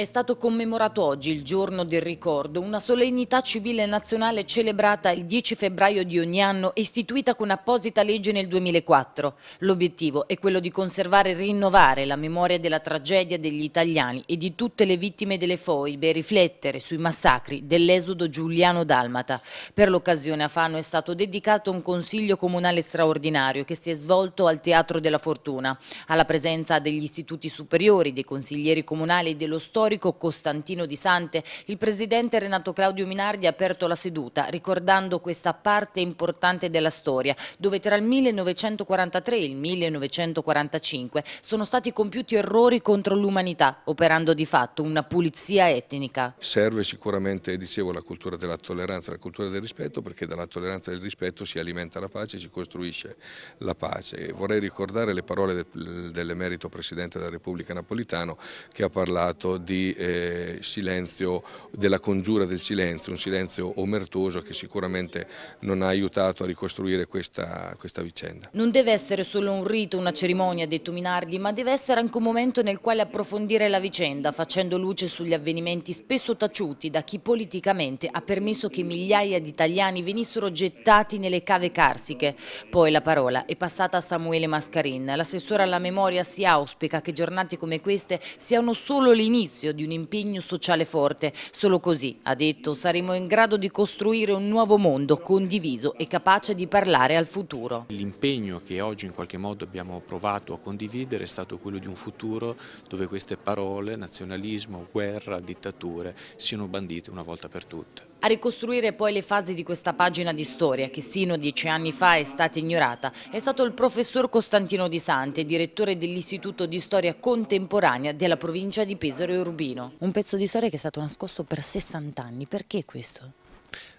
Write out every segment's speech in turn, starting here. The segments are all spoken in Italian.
È stato commemorato oggi il giorno del ricordo, una solennità civile nazionale celebrata il 10 febbraio di ogni anno e istituita con apposita legge nel 2004. L'obiettivo è quello di conservare e rinnovare la memoria della tragedia degli italiani e di tutte le vittime delle foibe e riflettere sui massacri dell'esodo giuliano-dalmata. Per l'occasione a Fano è stato dedicato un consiglio comunale straordinario che si è svolto al Teatro della Fortuna, alla presenza degli istituti superiori, dei consiglieri comunali e dello storico storico Costantino di Sante, il presidente Renato Claudio Minardi ha aperto la seduta ricordando questa parte importante della storia, dove tra il 1943 e il 1945 sono stati compiuti errori contro l'umanità, operando di fatto una pulizia etnica. Serve sicuramente, dicevo, la cultura della tolleranza, la cultura del rispetto, perché dalla tolleranza e del rispetto si alimenta la pace, si costruisce la pace. E vorrei ricordare le parole dell'emerito Presidente della Repubblica Napolitano che ha parlato di eh, silenzio, della congiura del silenzio, un silenzio omertoso che sicuramente non ha aiutato a ricostruire questa, questa vicenda. Non deve essere solo un rito, una cerimonia, ha detto Minardi, ma deve essere anche un momento nel quale approfondire la vicenda, facendo luce sugli avvenimenti spesso taciuti da chi politicamente ha permesso che migliaia di italiani venissero gettati nelle cave carsiche. Poi la parola è passata a Samuele Mascarin. L'assessore alla memoria si auspica che giornate come queste siano solo l'inizio spazio, di un impegno sociale forte. Solo così, ha detto, saremo in grado di costruire un nuovo mondo condiviso e capace di parlare al futuro. L'impegno che oggi in qualche modo abbiamo provato a condividere è stato quello di un futuro dove queste parole, nazionalismo, guerra, dittature, siano bandite una volta per tutte. A ricostruire poi le fasi di questa pagina di storia, che sino a dieci anni fa è stata ignorata, è stato il professor Costantino Di Sante, direttore dell'Istituto di Storia Contemporanea della provincia di Pesaro e Urbano. Rubino, un pezzo di storia che è stato nascosto per 60 anni, perché questo?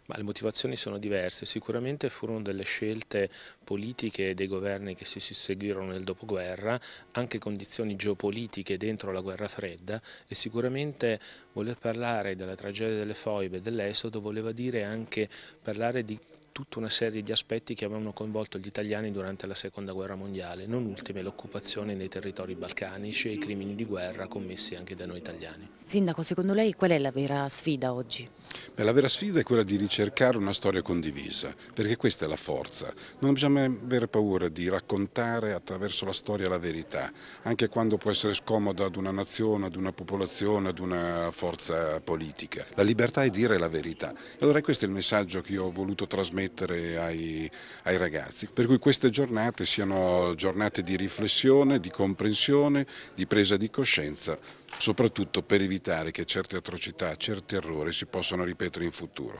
Ma le motivazioni sono diverse, sicuramente furono delle scelte politiche dei governi che si susseguirono nel dopoguerra, anche condizioni geopolitiche dentro la guerra fredda e sicuramente voler parlare della tragedia delle foibe e dell'esodo voleva dire anche parlare di tutta una serie di aspetti che avevano coinvolto gli italiani durante la seconda guerra mondiale, non ultime l'occupazione nei territori balcanici e i crimini di guerra commessi anche da noi italiani. Sindaco, secondo lei qual è la vera sfida oggi? Beh, la vera sfida è quella di ricercare una storia condivisa, perché questa è la forza. Non bisogna mai avere paura di raccontare attraverso la storia la verità, anche quando può essere scomoda ad una nazione, ad una popolazione, ad una forza politica. La libertà è dire la verità. Allora questo è il messaggio che io ho voluto trasmettere trasmettere ai, ai ragazzi. Per cui queste giornate siano giornate di riflessione, di comprensione, di presa di coscienza soprattutto per evitare che certe atrocità, certi errori si possano ripetere in futuro.